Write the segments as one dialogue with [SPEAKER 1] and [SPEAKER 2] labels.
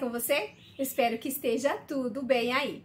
[SPEAKER 1] com você? Espero que esteja tudo bem aí.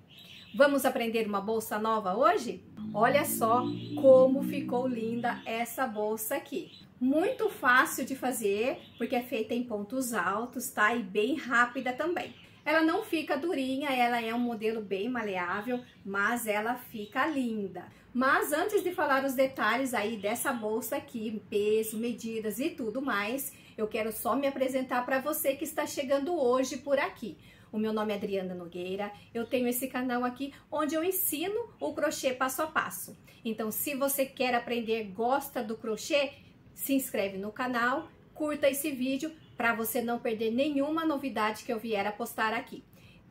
[SPEAKER 1] Vamos aprender uma bolsa nova hoje? Olha só como ficou linda essa bolsa aqui. Muito fácil de fazer, porque é feita em pontos altos, tá? E bem rápida também. Ela não fica durinha, ela é um modelo bem maleável, mas ela fica linda. Mas antes de falar os detalhes aí dessa bolsa aqui, peso, medidas e tudo mais, eu quero só me apresentar para você que está chegando hoje por aqui. O meu nome é Adriana Nogueira, eu tenho esse canal aqui onde eu ensino o crochê passo a passo. Então, se você quer aprender, gosta do crochê, se inscreve no canal, curta esse vídeo para você não perder nenhuma novidade que eu vier a postar aqui.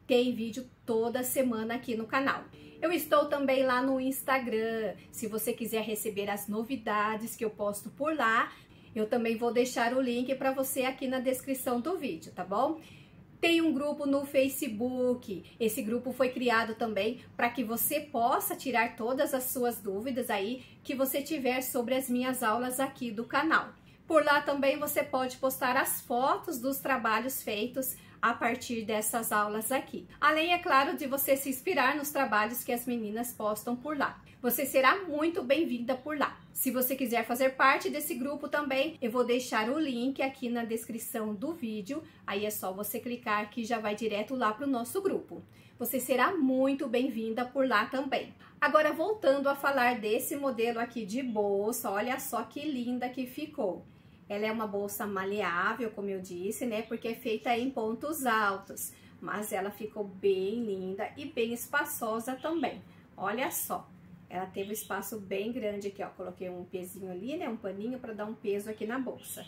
[SPEAKER 1] Tem vídeo toda semana aqui no canal. Eu estou também lá no Instagram. Se você quiser receber as novidades que eu posto por lá, eu também vou deixar o link para você aqui na descrição do vídeo, tá bom? Tem um grupo no Facebook. Esse grupo foi criado também para que você possa tirar todas as suas dúvidas aí que você tiver sobre as minhas aulas aqui do canal. Por lá também você pode postar as fotos dos trabalhos feitos a partir dessas aulas aqui. Além, é claro, de você se inspirar nos trabalhos que as meninas postam por lá. Você será muito bem-vinda por lá. Se você quiser fazer parte desse grupo também, eu vou deixar o link aqui na descrição do vídeo. Aí é só você clicar que já vai direto lá para o nosso grupo. Você será muito bem-vinda por lá também. Agora, voltando a falar desse modelo aqui de bolsa, olha só que linda que ficou. Ela é uma bolsa maleável, como eu disse, né? Porque é feita em pontos altos, mas ela ficou bem linda e bem espaçosa também. Olha só, ela teve um espaço bem grande aqui, ó. Coloquei um pezinho ali, né? Um paninho para dar um peso aqui na bolsa.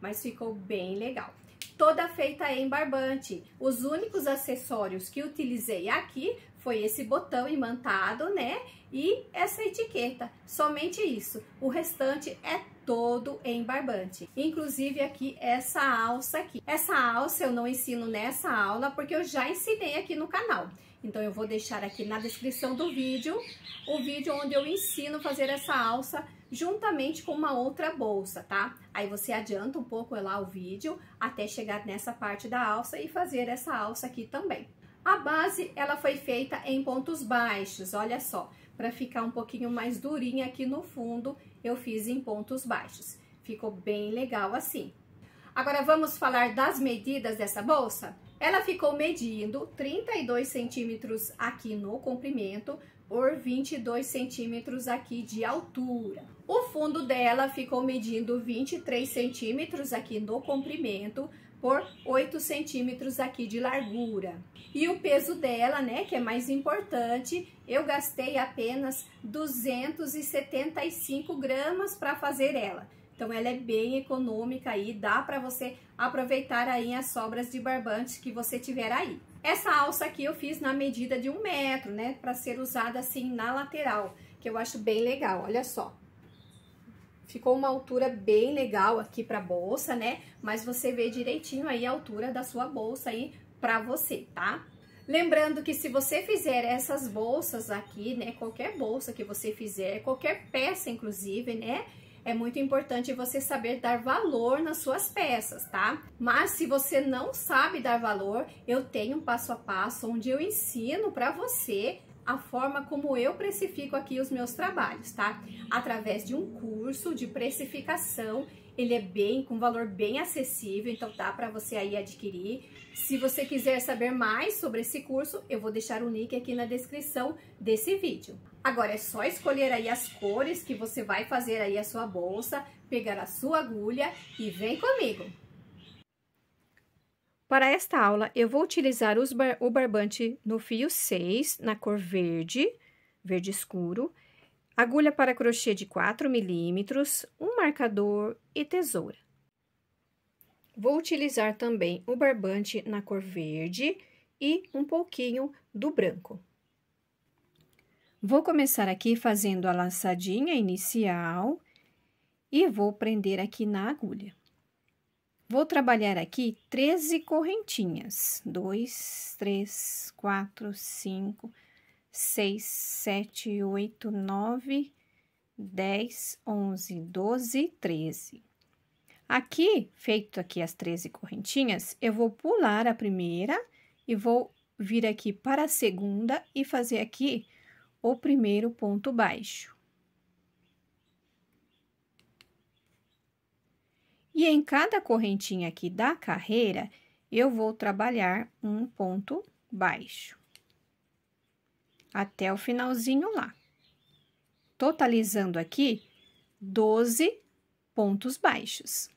[SPEAKER 1] Mas ficou bem legal. Toda feita em barbante. Os únicos acessórios que utilizei aqui foi esse botão imantado, né? E essa etiqueta. Somente isso. O restante é todo em barbante. Inclusive aqui essa alça aqui. Essa alça eu não ensino nessa aula porque eu já ensinei aqui no canal. Então eu vou deixar aqui na descrição do vídeo o vídeo onde eu ensino fazer essa alça juntamente com uma outra bolsa, tá? Aí você adianta um pouco é lá o vídeo até chegar nessa parte da alça e fazer essa alça aqui também. A base, ela foi feita em pontos baixos, olha só, para ficar um pouquinho mais durinha aqui no fundo eu fiz em pontos baixos. Ficou bem legal assim. Agora vamos falar das medidas dessa bolsa? Ela ficou medindo 32 centímetros aqui no comprimento por 22 centímetros aqui de altura. O fundo dela ficou medindo 23 centímetros aqui no comprimento por 8 centímetros aqui de largura. E o peso dela, né, que é mais importante, eu gastei apenas 275 gramas para fazer ela. Então ela é bem econômica aí, dá para você aproveitar aí as sobras de barbante que você tiver aí. Essa alça aqui eu fiz na medida de um metro, né, para ser usada assim na lateral, que eu acho bem legal, olha só. Ficou uma altura bem legal aqui para bolsa, né, mas você vê direitinho aí a altura da sua bolsa aí para você, tá? Lembrando que se você fizer essas bolsas aqui, né, qualquer bolsa que você fizer, qualquer peça inclusive, né, é muito importante você saber dar valor nas suas peças, tá? Mas se você não sabe dar valor, eu tenho um passo a passo onde eu ensino para você a forma como eu precifico aqui os meus trabalhos, tá? Através de um curso de precificação ele é bem com valor bem acessível, então dá tá para você aí adquirir. Se você quiser saber mais sobre esse curso, eu vou deixar o link aqui na descrição desse vídeo. Agora é só escolher aí as cores que você vai fazer aí a sua bolsa, pegar a sua agulha e vem comigo. Para esta aula, eu vou utilizar bar o barbante no fio 6, na cor verde, verde escuro, agulha para crochê de 4 milímetros, um marcador e tesoura. Vou utilizar também o barbante na cor verde e um pouquinho do branco. Vou começar aqui fazendo a laçadinha inicial e vou prender aqui na agulha. Vou trabalhar aqui 13 correntinhas. 2, 3, 4, 5, 6 seis, sete, oito, nove, dez, onze, doze, treze. Aqui, feito aqui as 13 correntinhas, eu vou pular a primeira e vou vir aqui para a segunda e fazer aqui o primeiro ponto baixo. E em cada correntinha aqui da carreira, eu vou trabalhar um ponto baixo até o finalzinho lá. Totalizando aqui, 12 pontos baixos.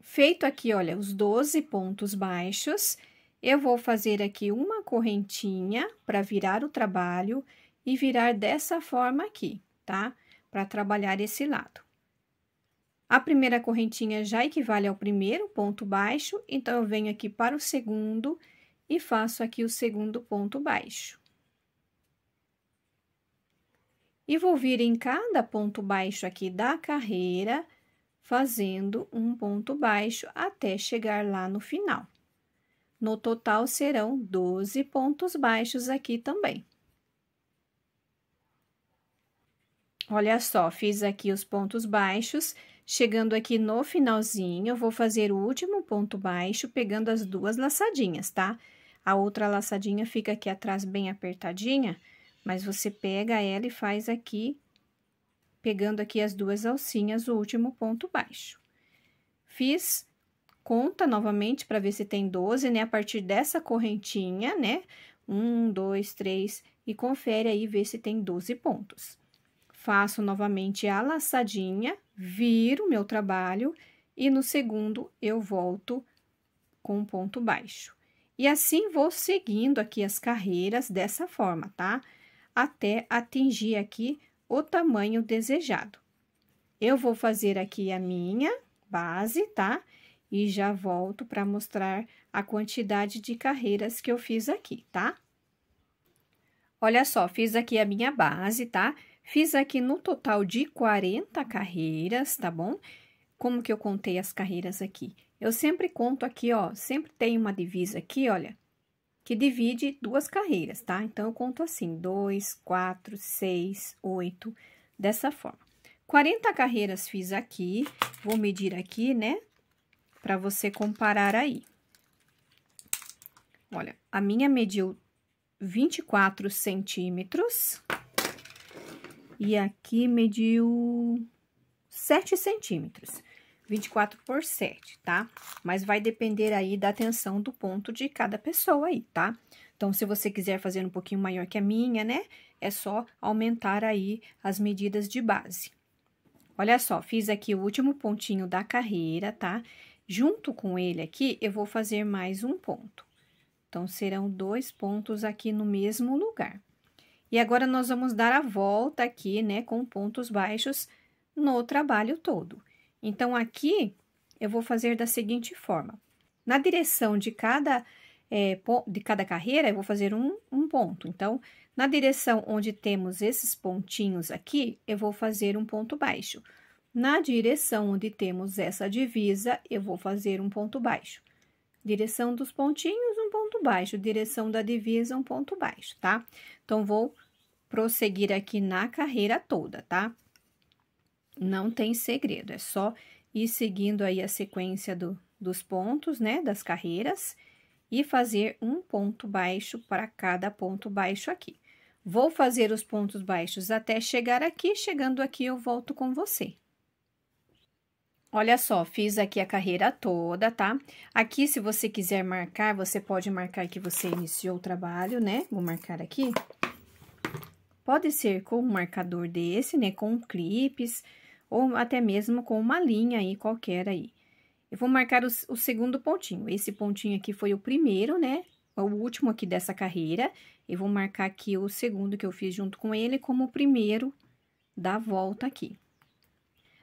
[SPEAKER 1] Feito aqui, olha, os 12 pontos baixos, eu vou fazer aqui uma correntinha para virar o trabalho e virar dessa forma aqui, tá? Para trabalhar esse lado. A primeira correntinha já equivale ao primeiro ponto baixo, então, eu venho aqui para o segundo e faço aqui o segundo ponto baixo. E vou vir em cada ponto baixo aqui da carreira, fazendo um ponto baixo até chegar lá no final. No total, serão 12 pontos baixos aqui também. Olha só, fiz aqui os pontos baixos, chegando aqui no finalzinho, eu vou fazer o último ponto baixo, pegando as duas laçadinhas, tá? A outra laçadinha fica aqui atrás bem apertadinha, mas você pega ela e faz aqui, pegando aqui as duas alcinhas, o último ponto baixo. Fiz conta novamente para ver se tem 12, né? A partir dessa correntinha, né? Um, dois, três, e confere aí ver se tem 12 pontos. Faço novamente a laçadinha, viro meu trabalho e no segundo eu volto com ponto baixo. E assim vou seguindo aqui as carreiras dessa forma, tá? Tá? até atingir aqui o tamanho desejado. Eu vou fazer aqui a minha base, tá? E já volto para mostrar a quantidade de carreiras que eu fiz aqui, tá? Olha só, fiz aqui a minha base, tá? Fiz aqui no total de 40 carreiras, tá bom? Como que eu contei as carreiras aqui? Eu sempre conto aqui, ó, sempre tem uma divisa aqui, olha, que divide duas carreiras, tá? Então, eu conto assim, 2, 4, 6, 8, dessa forma. 40 carreiras fiz aqui, vou medir aqui, né? Pra você comparar aí. Olha, a minha mediu 24 centímetros e aqui mediu 7 centímetros. 24 por 7, tá? Mas vai depender aí da atenção do ponto de cada pessoa aí, tá? Então, se você quiser fazer um pouquinho maior que a minha, né? É só aumentar aí as medidas de base. Olha só, fiz aqui o último pontinho da carreira, tá? Junto com ele aqui, eu vou fazer mais um ponto. Então, serão dois pontos aqui no mesmo lugar. E agora, nós vamos dar a volta aqui, né, com pontos baixos no trabalho todo. Então, aqui eu vou fazer da seguinte forma. Na direção de cada, é, de cada carreira, eu vou fazer um, um ponto. Então, na direção onde temos esses pontinhos aqui, eu vou fazer um ponto baixo. Na direção onde temos essa divisa, eu vou fazer um ponto baixo. Direção dos pontinhos, um ponto baixo. Direção da divisa, um ponto baixo, tá? Então, vou prosseguir aqui na carreira toda, tá? Não tem segredo, é só ir seguindo aí a sequência do, dos pontos, né, das carreiras, e fazer um ponto baixo para cada ponto baixo aqui. Vou fazer os pontos baixos até chegar aqui, chegando aqui eu volto com você. Olha só, fiz aqui a carreira toda, tá? Aqui, se você quiser marcar, você pode marcar que você iniciou o trabalho, né? Vou marcar aqui. Pode ser com um marcador desse, né? Com clipes, ou até mesmo com uma linha aí qualquer aí. Eu vou marcar o, o segundo pontinho. Esse pontinho aqui foi o primeiro, né? É o último aqui dessa carreira. Eu vou marcar aqui o segundo que eu fiz junto com ele como o primeiro da volta aqui.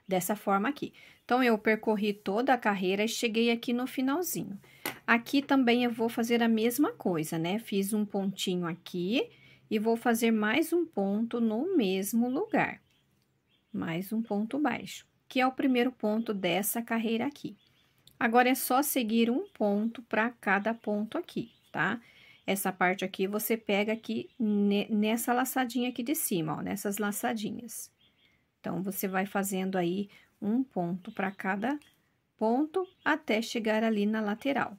[SPEAKER 1] Dessa forma aqui. Então, eu percorri toda a carreira e cheguei aqui no finalzinho. Aqui também eu vou fazer a mesma coisa, né? Fiz um pontinho aqui e vou fazer mais um ponto no mesmo lugar mais um ponto baixo, que é o primeiro ponto dessa carreira aqui. Agora, é só seguir um ponto para cada ponto aqui, tá? Essa parte aqui, você pega aqui nessa laçadinha aqui de cima, ó, nessas laçadinhas. Então, você vai fazendo aí um ponto para cada ponto até chegar ali na lateral.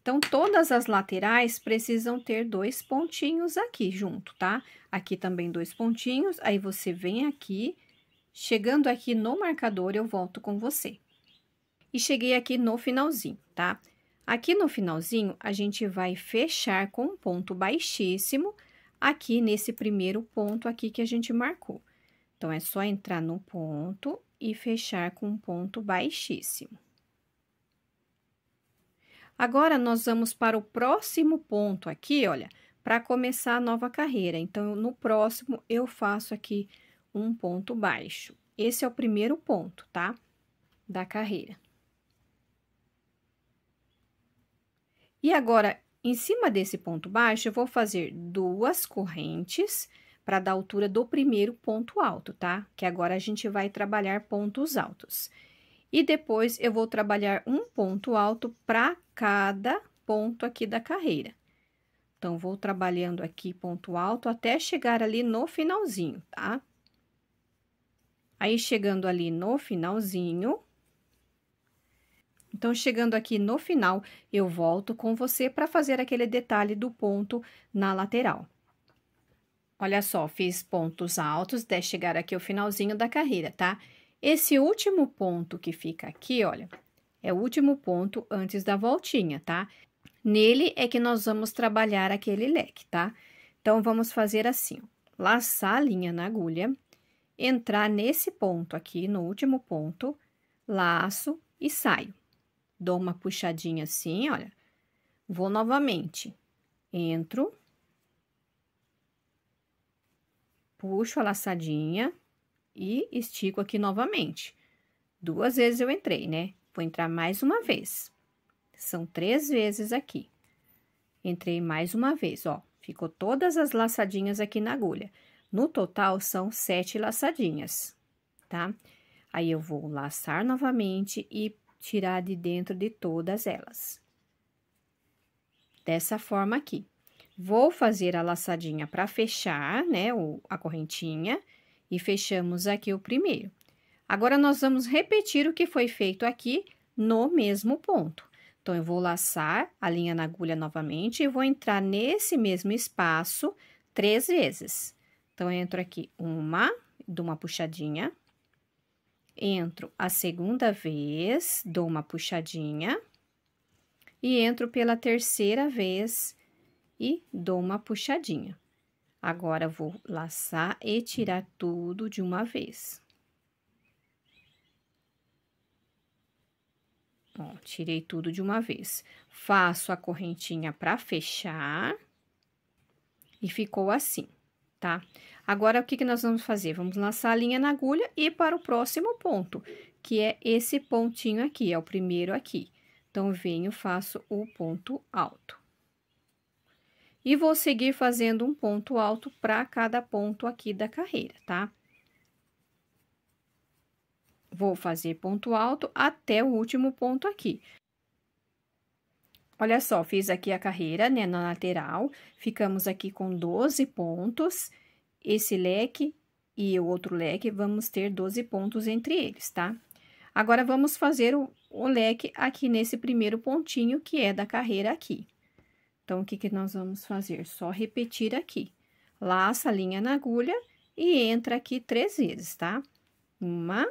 [SPEAKER 1] Então, todas as laterais precisam ter dois pontinhos aqui junto, tá? Aqui também dois pontinhos, aí você vem aqui Chegando aqui no marcador, eu volto com você. E cheguei aqui no finalzinho, tá? Aqui no finalzinho, a gente vai fechar com um ponto baixíssimo aqui nesse primeiro ponto aqui que a gente marcou. Então, é só entrar no ponto e fechar com um ponto baixíssimo. Agora, nós vamos para o próximo ponto aqui, olha, para começar a nova carreira. Então, no próximo, eu faço aqui um ponto baixo. Esse é o primeiro ponto, tá? Da carreira. E agora, em cima desse ponto baixo, eu vou fazer duas correntes para dar altura do primeiro ponto alto, tá? Que agora a gente vai trabalhar pontos altos. E depois, eu vou trabalhar um ponto alto para cada ponto aqui da carreira. Então, vou trabalhando aqui ponto alto até chegar ali no finalzinho, tá? Aí, chegando ali no finalzinho, então, chegando aqui no final, eu volto com você para fazer aquele detalhe do ponto na lateral. Olha só, fiz pontos altos até chegar aqui ao finalzinho da carreira, tá? Esse último ponto que fica aqui, olha, é o último ponto antes da voltinha, tá? Nele é que nós vamos trabalhar aquele leque, tá? Então, vamos fazer assim, ó, laçar a linha na agulha entrar nesse ponto aqui, no último ponto, laço e saio. Dou uma puxadinha assim, olha. Vou novamente. Entro. Puxo a laçadinha e estico aqui novamente. Duas vezes eu entrei, né? Vou entrar mais uma vez. São três vezes aqui. Entrei mais uma vez, ó. Ficou todas as laçadinhas aqui na agulha. No total, são sete laçadinhas, tá? Aí, eu vou laçar novamente e tirar de dentro de todas elas. Dessa forma aqui. Vou fazer a laçadinha para fechar, né, o, a correntinha, e fechamos aqui o primeiro. Agora, nós vamos repetir o que foi feito aqui no mesmo ponto. Então, eu vou laçar a linha na agulha novamente e vou entrar nesse mesmo espaço três vezes. Então, entro aqui uma, dou uma puxadinha. Entro a segunda vez, dou uma puxadinha. E entro pela terceira vez e dou uma puxadinha. Agora, vou laçar e tirar tudo de uma vez. Ó, tirei tudo de uma vez. Faço a correntinha para fechar e ficou assim, tá? Agora, o que, que nós vamos fazer? Vamos lançar a linha na agulha e para o próximo ponto, que é esse pontinho aqui, é o primeiro aqui. Então, venho, faço o ponto alto. E vou seguir fazendo um ponto alto para cada ponto aqui da carreira, tá? Vou fazer ponto alto até o último ponto aqui. Olha só, fiz aqui a carreira, né, na lateral, ficamos aqui com 12 pontos esse leque e o outro leque, vamos ter 12 pontos entre eles, tá? Agora, vamos fazer o, o leque aqui nesse primeiro pontinho, que é da carreira aqui. Então, o que, que nós vamos fazer? Só repetir aqui. Laça a linha na agulha e entra aqui três vezes, tá? Uma,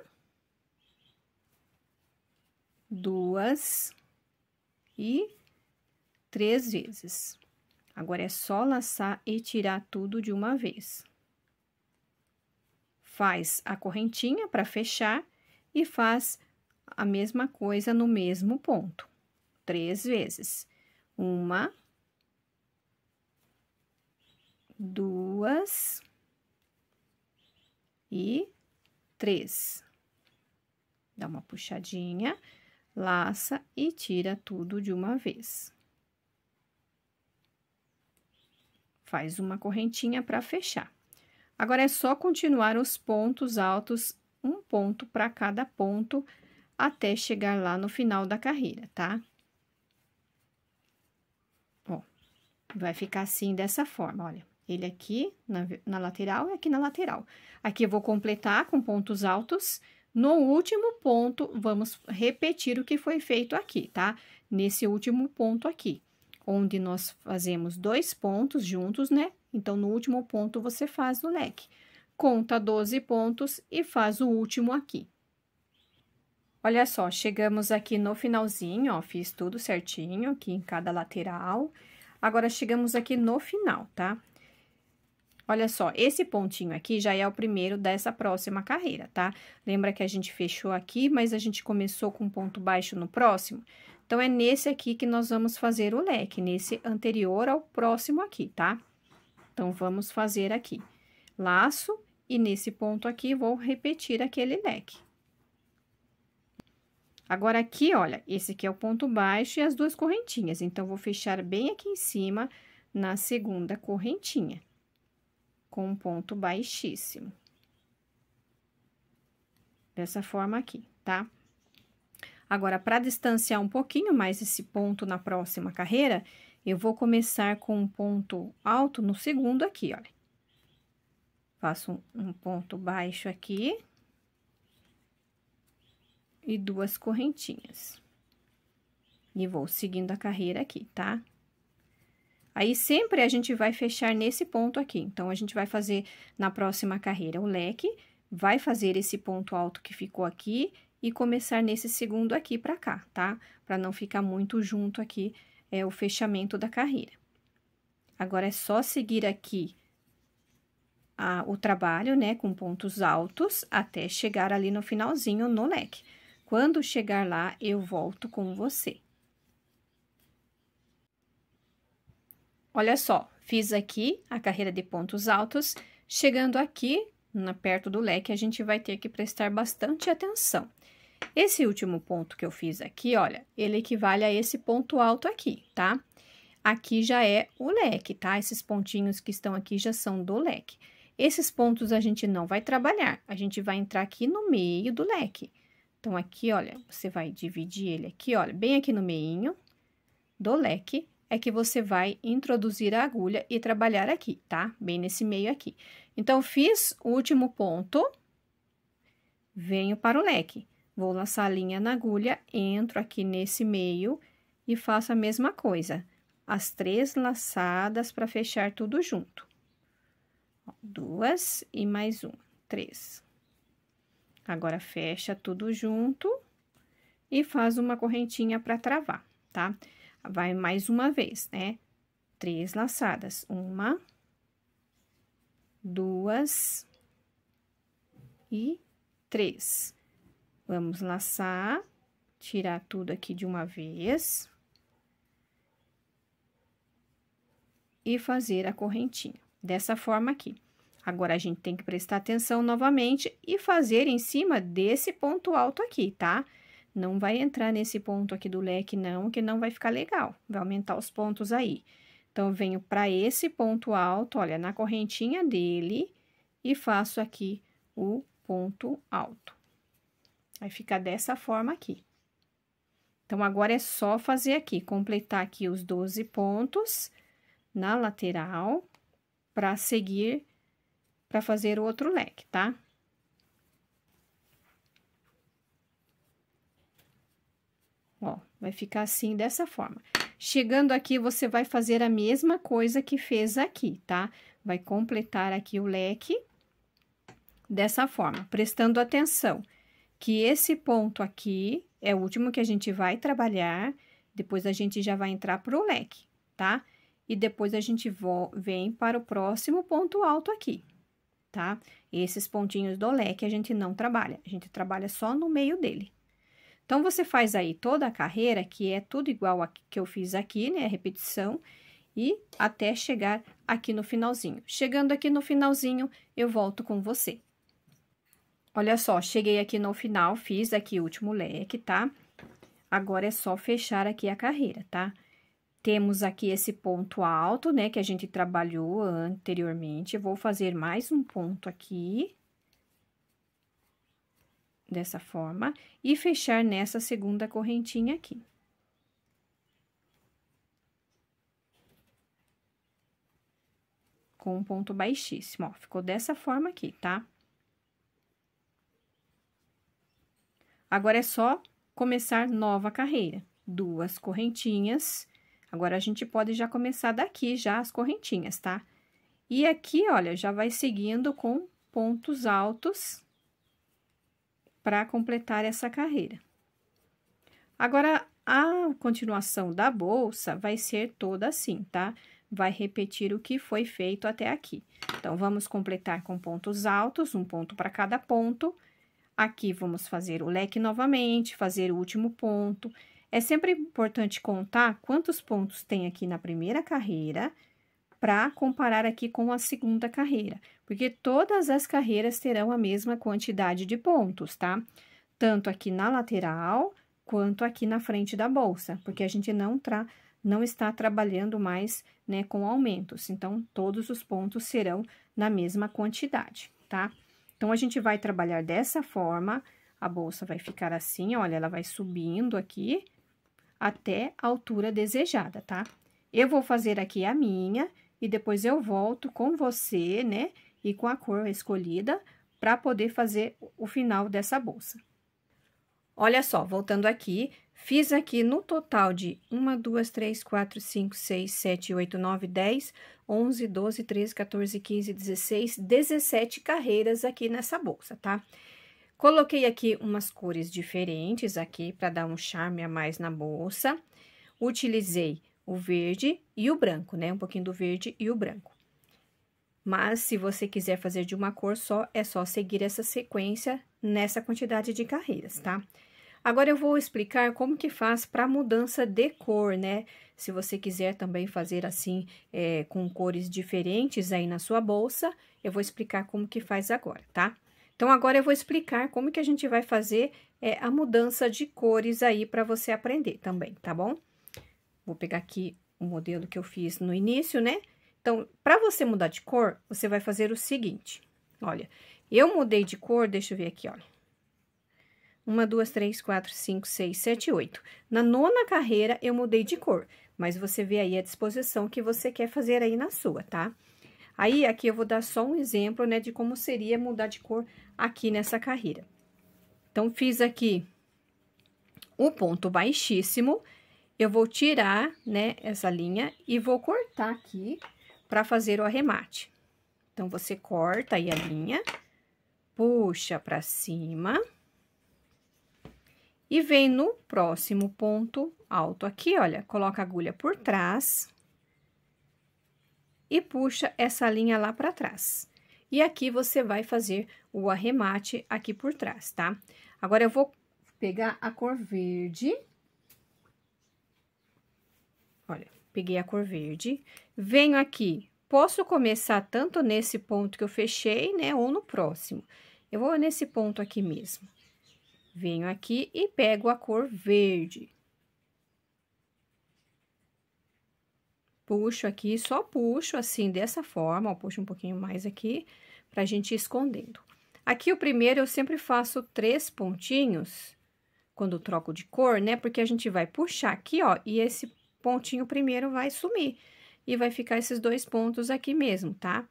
[SPEAKER 1] duas e três vezes. Agora, é só laçar e tirar tudo de uma vez faz a correntinha para fechar e faz a mesma coisa no mesmo ponto, três vezes. Uma, duas e três. Dá uma puxadinha, laça e tira tudo de uma vez. Faz uma correntinha para fechar. Agora, é só continuar os pontos altos, um ponto para cada ponto, até chegar lá no final da carreira, tá? Ó, vai ficar assim, dessa forma, olha. Ele aqui na, na lateral e aqui na lateral. Aqui eu vou completar com pontos altos. No último ponto, vamos repetir o que foi feito aqui, tá? Nesse último ponto aqui, onde nós fazemos dois pontos juntos, né? Então, no último ponto, você faz o leque. Conta 12 pontos e faz o último aqui. Olha só, chegamos aqui no finalzinho, ó, fiz tudo certinho aqui em cada lateral. Agora, chegamos aqui no final, tá? Olha só, esse pontinho aqui já é o primeiro dessa próxima carreira, tá? Lembra que a gente fechou aqui, mas a gente começou com ponto baixo no próximo? Então, é nesse aqui que nós vamos fazer o leque, nesse anterior ao próximo aqui, tá? Tá? Então, vamos fazer aqui laço e nesse ponto aqui vou repetir aquele leque. Agora, aqui, olha, esse aqui é o ponto baixo e as duas correntinhas. Então, vou fechar bem aqui em cima na segunda correntinha, com um ponto baixíssimo. Dessa forma aqui, tá? Agora, para distanciar um pouquinho mais esse ponto na próxima carreira, eu vou começar com um ponto alto no segundo aqui, olha. Faço um ponto baixo aqui. E duas correntinhas. E vou seguindo a carreira aqui, tá? Aí, sempre a gente vai fechar nesse ponto aqui. Então, a gente vai fazer na próxima carreira o leque, vai fazer esse ponto alto que ficou aqui e começar nesse segundo aqui pra cá, tá? Pra não ficar muito junto aqui é, o fechamento da carreira. Agora, é só seguir aqui a, o trabalho, né, com pontos altos, até chegar ali no finalzinho, no leque. Quando chegar lá, eu volto com você. Olha só, fiz aqui a carreira de pontos altos. Chegando aqui, na, perto do leque, a gente vai ter que prestar bastante atenção. Esse último ponto que eu fiz aqui, olha, ele equivale a esse ponto alto aqui, tá? Aqui já é o leque, tá? Esses pontinhos que estão aqui já são do leque. Esses pontos a gente não vai trabalhar, a gente vai entrar aqui no meio do leque. Então, aqui, olha, você vai dividir ele aqui, olha, bem aqui no meinho do leque, é que você vai introduzir a agulha e trabalhar aqui, tá? Bem nesse meio aqui. Então, fiz o último ponto, venho para o leque. Vou laçar a linha na agulha, entro aqui nesse meio e faço a mesma coisa. As três laçadas para fechar tudo junto. Duas e mais um, três. Agora, fecha tudo junto e faz uma correntinha para travar, tá? Vai mais uma vez, né? Três laçadas. Uma, duas e três. Vamos laçar, tirar tudo aqui de uma vez. E fazer a correntinha, dessa forma aqui. Agora, a gente tem que prestar atenção novamente e fazer em cima desse ponto alto aqui, tá? Não vai entrar nesse ponto aqui do leque, não, que não vai ficar legal. Vai aumentar os pontos aí. Então, venho para esse ponto alto, olha, na correntinha dele, e faço aqui o ponto alto. Vai ficar dessa forma aqui. Então, agora é só fazer aqui, completar aqui os 12 pontos na lateral para seguir para fazer o outro leque, tá? Ó, vai ficar assim dessa forma. Chegando aqui, você vai fazer a mesma coisa que fez aqui, tá? Vai completar aqui o leque dessa forma, prestando atenção que esse ponto aqui é o último que a gente vai trabalhar, depois a gente já vai entrar para o leque, tá? E depois a gente vem para o próximo ponto alto aqui, tá? Esses pontinhos do leque a gente não trabalha, a gente trabalha só no meio dele. Então, você faz aí toda a carreira, que é tudo igual a que eu fiz aqui, né? A repetição, e até chegar aqui no finalzinho. Chegando aqui no finalzinho, eu volto com você. Olha só, cheguei aqui no final, fiz aqui o último leque, tá? Agora, é só fechar aqui a carreira, tá? Temos aqui esse ponto alto, né, que a gente trabalhou anteriormente. vou fazer mais um ponto aqui. Dessa forma. E fechar nessa segunda correntinha aqui. Com um ponto baixíssimo, ó. Ficou dessa forma aqui, tá? Tá? Agora é só começar nova carreira. Duas correntinhas. Agora, a gente pode já começar daqui, já as correntinhas, tá? E aqui, olha, já vai seguindo com pontos altos para completar essa carreira. Agora, a continuação da bolsa vai ser toda assim, tá? Vai repetir o que foi feito até aqui. Então, vamos completar com pontos altos, um ponto para cada ponto, Aqui, vamos fazer o leque novamente, fazer o último ponto. É sempre importante contar quantos pontos tem aqui na primeira carreira, para comparar aqui com a segunda carreira, porque todas as carreiras terão a mesma quantidade de pontos, tá? Tanto aqui na lateral, quanto aqui na frente da bolsa, porque a gente não, tra não está trabalhando mais, né, com aumentos. Então, todos os pontos serão na mesma quantidade, tá? Então, a gente vai trabalhar dessa forma, a bolsa vai ficar assim, olha, ela vai subindo aqui até a altura desejada, tá? Eu vou fazer aqui a minha e depois eu volto com você, né? E com a cor escolhida para poder fazer o final dessa bolsa. Olha só, voltando aqui, Fiz aqui no total de 1, 2, 3, 4, 5, 6, 7, 8, 9, 10, 11, 12, 13, 14, 15, 16, 17 carreiras aqui nessa bolsa, tá? Coloquei aqui umas cores diferentes aqui para dar um charme a mais na bolsa. Utilizei o verde e o branco, né? Um pouquinho do verde e o branco. Mas, se você quiser fazer de uma cor só, é só seguir essa sequência nessa quantidade de carreiras, tá? Tá? Agora eu vou explicar como que faz para mudança de cor, né? Se você quiser também fazer assim é, com cores diferentes aí na sua bolsa, eu vou explicar como que faz agora, tá? Então, agora eu vou explicar como que a gente vai fazer é, a mudança de cores aí para você aprender também, tá bom? Vou pegar aqui o modelo que eu fiz no início, né? Então, para você mudar de cor, você vai fazer o seguinte, olha, eu mudei de cor, deixa eu ver aqui, olha. Uma, duas, três, quatro, cinco, seis, sete, oito. Na nona carreira, eu mudei de cor, mas você vê aí a disposição que você quer fazer aí na sua, tá? Aí, aqui eu vou dar só um exemplo, né, de como seria mudar de cor aqui nessa carreira. Então, fiz aqui o ponto baixíssimo, eu vou tirar, né, essa linha e vou cortar aqui para fazer o arremate. Então, você corta aí a linha, puxa para cima e vem no próximo ponto alto aqui, olha, coloca a agulha por trás e puxa essa linha lá para trás. E aqui você vai fazer o arremate aqui por trás, tá? Agora, eu vou pegar a cor verde. Olha, peguei a cor verde. Venho aqui, posso começar tanto nesse ponto que eu fechei, né, ou no próximo. Eu vou nesse ponto aqui mesmo. Venho aqui e pego a cor verde. Puxo aqui, só puxo assim, dessa forma, ó, puxo um pouquinho mais aqui, pra gente ir escondendo. Aqui o primeiro eu sempre faço três pontinhos, quando troco de cor, né? Porque a gente vai puxar aqui, ó, e esse pontinho primeiro vai sumir. E vai ficar esses dois pontos aqui mesmo, tá?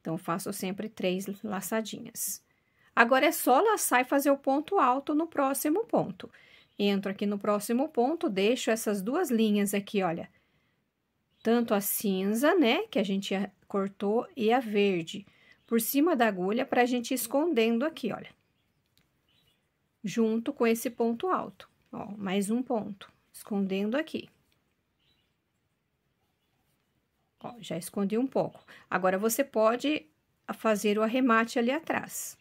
[SPEAKER 1] Então, faço sempre três laçadinhas. Agora, é só laçar e fazer o ponto alto no próximo ponto. Entro aqui no próximo ponto, deixo essas duas linhas aqui, olha. Tanto a cinza, né, que a gente cortou, e a verde por cima da agulha para a gente escondendo aqui, olha. Junto com esse ponto alto, ó, mais um ponto, escondendo aqui. Ó, já escondi um pouco. Agora, você pode fazer o arremate ali atrás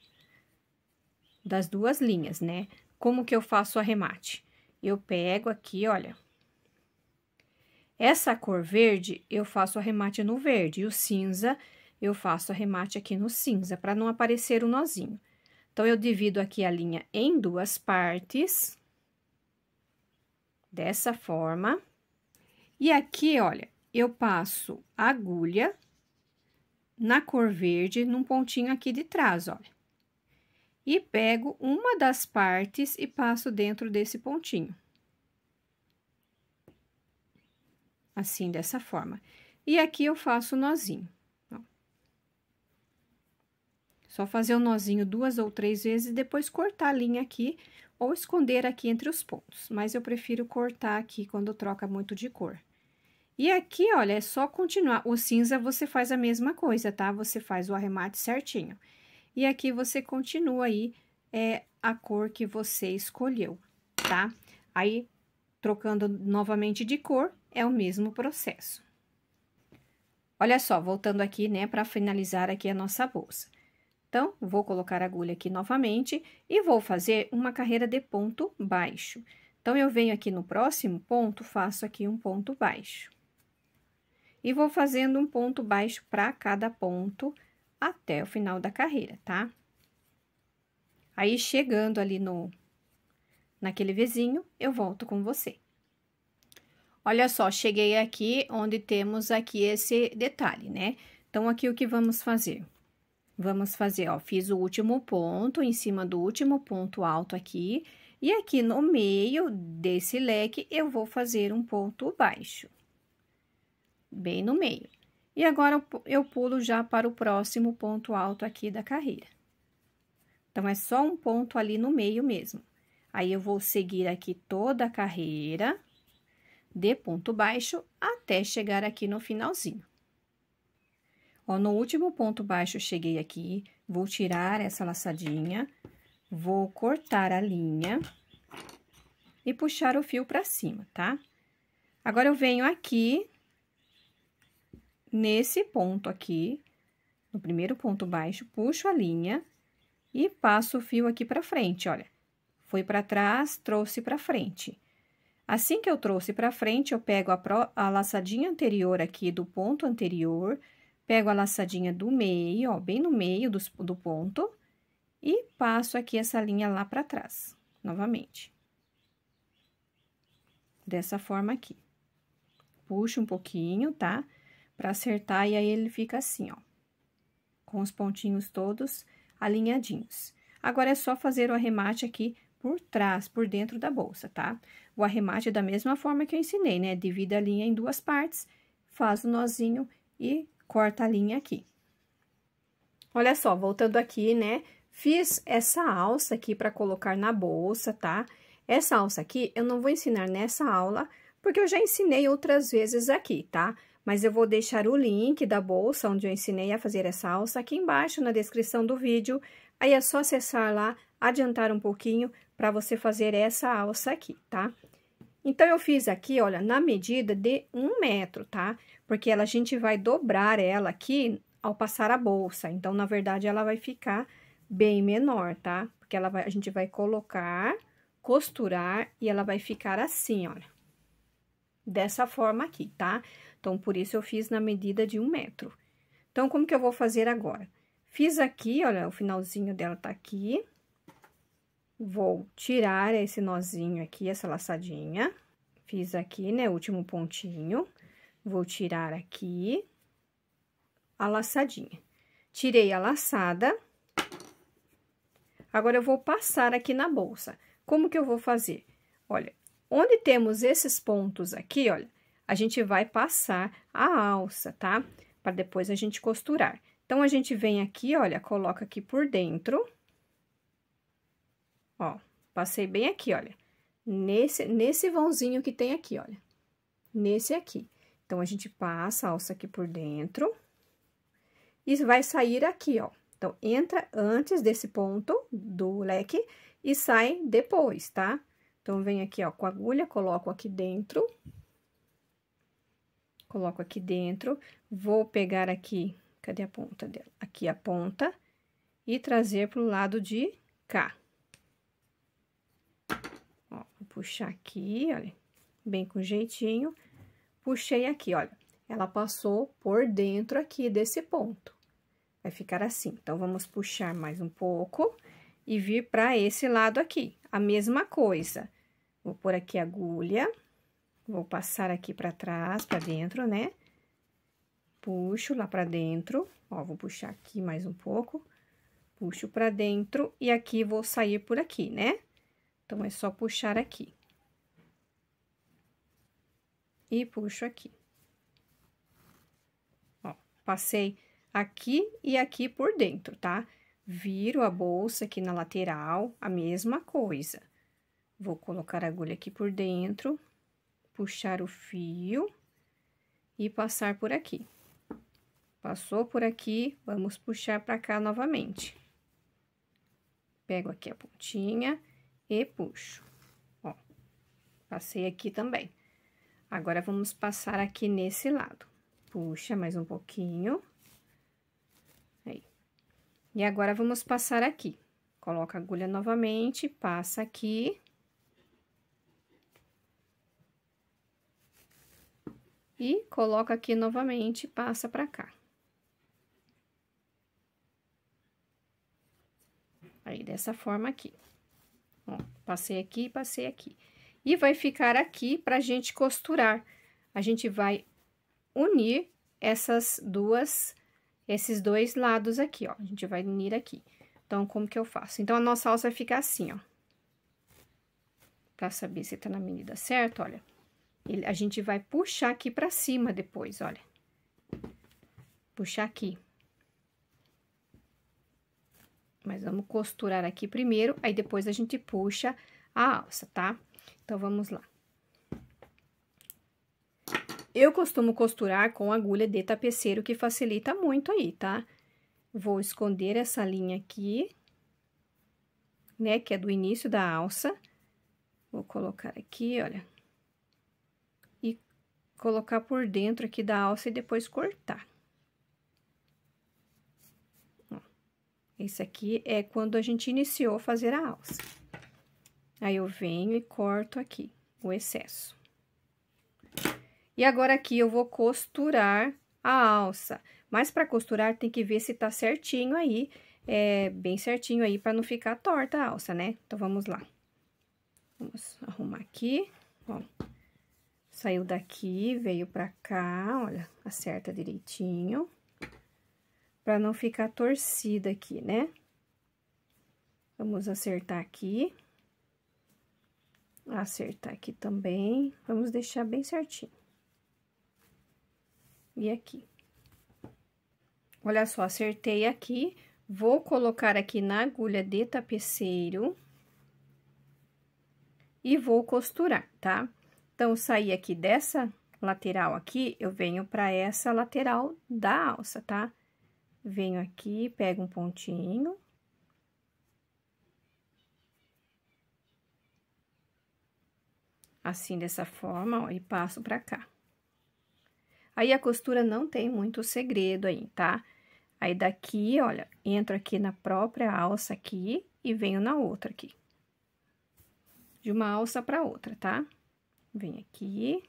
[SPEAKER 1] das duas linhas, né? Como que eu faço o arremate? Eu pego aqui, olha. Essa cor verde, eu faço arremate no verde, e o cinza, eu faço arremate aqui no cinza, para não aparecer o um nozinho. Então, eu divido aqui a linha em duas partes, dessa forma. E aqui, olha, eu passo agulha na cor verde num pontinho aqui de trás, olha e pego uma das partes e passo dentro desse pontinho. Assim, dessa forma. E aqui eu faço o nozinho. Só fazer o nozinho duas ou três vezes e depois cortar a linha aqui ou esconder aqui entre os pontos. Mas eu prefiro cortar aqui quando troca muito de cor. E aqui, olha, é só continuar. O cinza você faz a mesma coisa, tá? Você faz o arremate certinho. E aqui você continua aí é, a cor que você escolheu, tá? Aí, trocando novamente de cor, é o mesmo processo. Olha só, voltando aqui, né, para finalizar aqui a nossa bolsa. Então, vou colocar a agulha aqui novamente e vou fazer uma carreira de ponto baixo. Então, eu venho aqui no próximo ponto, faço aqui um ponto baixo. E vou fazendo um ponto baixo para cada ponto até o final da carreira, tá? Aí, chegando ali no naquele vizinho, eu volto com você. Olha só, cheguei aqui onde temos aqui esse detalhe, né? Então, aqui o que vamos fazer? Vamos fazer, ó, fiz o último ponto em cima do último ponto alto aqui, e aqui no meio desse leque, eu vou fazer um ponto baixo, bem no meio. E agora, eu pulo já para o próximo ponto alto aqui da carreira. Então, é só um ponto ali no meio mesmo. Aí, eu vou seguir aqui toda a carreira, de ponto baixo, até chegar aqui no finalzinho. Ó, no último ponto baixo, cheguei aqui, vou tirar essa laçadinha, vou cortar a linha e puxar o fio para cima, tá? Agora, eu venho aqui nesse ponto aqui, no primeiro ponto baixo, puxo a linha e passo o fio aqui para frente, olha. Fui para trás, trouxe para frente. Assim que eu trouxe para frente, eu pego a, pro, a laçadinha anterior aqui do ponto anterior, pego a laçadinha do meio, ó, bem no meio do, do ponto, e passo aqui essa linha lá para trás, novamente. Dessa forma aqui. Puxo um pouquinho, tá? Tá? para acertar, e aí ele fica assim, ó, com os pontinhos todos alinhadinhos. Agora, é só fazer o arremate aqui por trás, por dentro da bolsa, tá? O arremate é da mesma forma que eu ensinei, né? Divida a linha em duas partes, faz o nozinho e corta a linha aqui. Olha só, voltando aqui, né? Fiz essa alça aqui para colocar na bolsa, tá? Essa alça aqui, eu não vou ensinar nessa aula, porque eu já ensinei outras vezes aqui, tá? Tá? Mas eu vou deixar o link da bolsa onde eu ensinei a fazer essa alça aqui embaixo na descrição do vídeo. Aí é só acessar lá, adiantar um pouquinho para você fazer essa alça aqui, tá? Então, eu fiz aqui, olha, na medida de um metro, tá? Porque ela, a gente vai dobrar ela aqui ao passar a bolsa. Então, na verdade, ela vai ficar bem menor, tá? Porque ela vai, a gente vai colocar, costurar e ela vai ficar assim, olha. Dessa forma aqui, tá? Tá? Então, por isso, eu fiz na medida de um metro. Então, como que eu vou fazer agora? Fiz aqui, olha, o finalzinho dela tá aqui. Vou tirar esse nozinho aqui, essa laçadinha. Fiz aqui, né, último pontinho. Vou tirar aqui a laçadinha. Tirei a laçada. Agora, eu vou passar aqui na bolsa. Como que eu vou fazer? Olha, onde temos esses pontos aqui, olha, a gente vai passar a alça, tá? Para depois a gente costurar. Então, a gente vem aqui, olha, coloca aqui por dentro. Ó, passei bem aqui, olha. Nesse, nesse vãozinho que tem aqui, olha. Nesse aqui. Então, a gente passa a alça aqui por dentro. E vai sair aqui, ó. Então, entra antes desse ponto do leque e sai depois, tá? Então, vem aqui, ó, com a agulha, coloco aqui dentro. Coloco aqui dentro, vou pegar aqui, cadê a ponta dela? Aqui a ponta e trazer pro lado de cá. Ó, vou puxar aqui, olha, bem com jeitinho. Puxei aqui, olha, ela passou por dentro aqui desse ponto. Vai ficar assim. Então, vamos puxar mais um pouco e vir para esse lado aqui. A mesma coisa. Vou por aqui a agulha. Vou passar aqui pra trás, pra dentro, né? Puxo lá pra dentro, ó, vou puxar aqui mais um pouco. Puxo pra dentro e aqui vou sair por aqui, né? Então, é só puxar aqui. E puxo aqui. Ó, passei aqui e aqui por dentro, tá? Viro a bolsa aqui na lateral, a mesma coisa. Vou colocar a agulha aqui por dentro, puxar o fio e passar por aqui. Passou por aqui, vamos puxar para cá novamente. Pego aqui a pontinha e puxo. Ó, passei aqui também. Agora, vamos passar aqui nesse lado. Puxa mais um pouquinho. Aí. E agora, vamos passar aqui. Coloca a agulha novamente, passa aqui. E coloca aqui novamente, passa pra cá. Aí, dessa forma aqui. Ó, passei aqui, passei aqui. E vai ficar aqui pra gente costurar. A gente vai unir essas duas, esses dois lados aqui, ó. A gente vai unir aqui. Então, como que eu faço? Então, a nossa alça vai ficar assim, ó. Pra saber se tá na medida certa, olha. Ele, a gente vai puxar aqui pra cima depois, olha. Puxar aqui. Mas vamos costurar aqui primeiro, aí depois a gente puxa a alça, tá? Então, vamos lá. Eu costumo costurar com agulha de tapeceiro, que facilita muito aí, tá? Vou esconder essa linha aqui, né, que é do início da alça. Vou colocar aqui, olha colocar por dentro aqui da alça e depois cortar. Ó, esse aqui é quando a gente iniciou a fazer a alça. Aí, eu venho e corto aqui o excesso. E agora, aqui, eu vou costurar a alça. Mas, para costurar, tem que ver se tá certinho aí, é, bem certinho aí, para não ficar torta a alça, né? Então, vamos lá. Vamos arrumar aqui, ó. Saiu daqui, veio pra cá, olha, acerta direitinho. Pra não ficar torcida aqui, né? Vamos acertar aqui. Acertar aqui também. Vamos deixar bem certinho. E aqui. Olha só, acertei aqui. Vou colocar aqui na agulha de tapeceiro. E vou costurar, tá? Tá? Então, sair aqui dessa lateral aqui, eu venho para essa lateral da alça, tá? Venho aqui, pego um pontinho. Assim, dessa forma, ó, e passo pra cá. Aí, a costura não tem muito segredo aí, tá? Aí, daqui, olha, entro aqui na própria alça aqui e venho na outra aqui. De uma alça pra outra, tá? Tá? Vem aqui.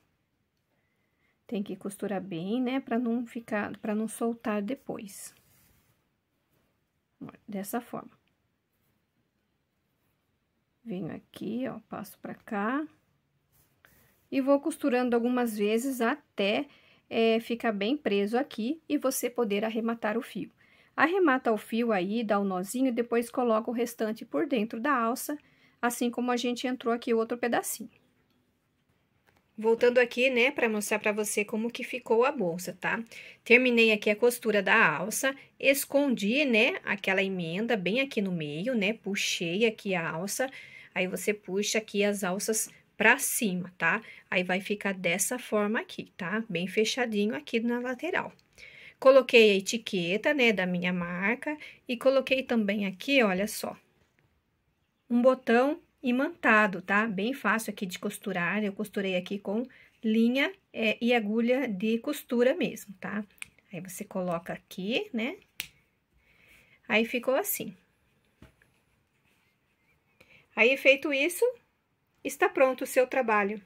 [SPEAKER 1] Tem que costurar bem, né? Pra não ficar, pra não soltar depois. Dessa forma. Venho aqui, ó, passo pra cá. E vou costurando algumas vezes até é, ficar bem preso aqui e você poder arrematar o fio. Arremata o fio aí, dá o um nozinho, depois coloca o restante por dentro da alça, assim como a gente entrou aqui o outro pedacinho. Voltando aqui, né, para mostrar para você como que ficou a bolsa, tá? Terminei aqui a costura da alça, escondi, né, aquela emenda bem aqui no meio, né, puxei aqui a alça, aí você puxa aqui as alças pra cima, tá? Aí vai ficar dessa forma aqui, tá? Bem fechadinho aqui na lateral. Coloquei a etiqueta, né, da minha marca e coloquei também aqui, olha só, um botão imantado, tá? Bem fácil aqui de costurar, eu costurei aqui com linha é, e agulha de costura mesmo, tá? Aí, você coloca aqui, né? Aí, ficou assim. Aí, feito isso, está pronto o seu trabalho.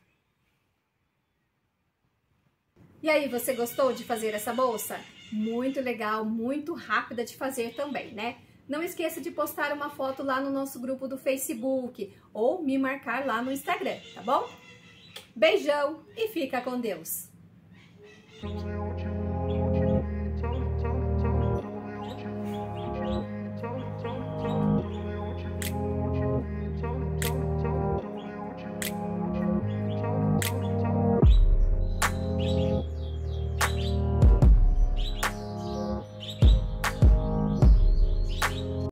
[SPEAKER 1] E aí, você gostou de fazer essa bolsa? Muito legal, muito rápida de fazer também, né? Não esqueça de postar uma foto lá no nosso grupo do Facebook ou me marcar lá no Instagram, tá bom? Beijão e fica com Deus!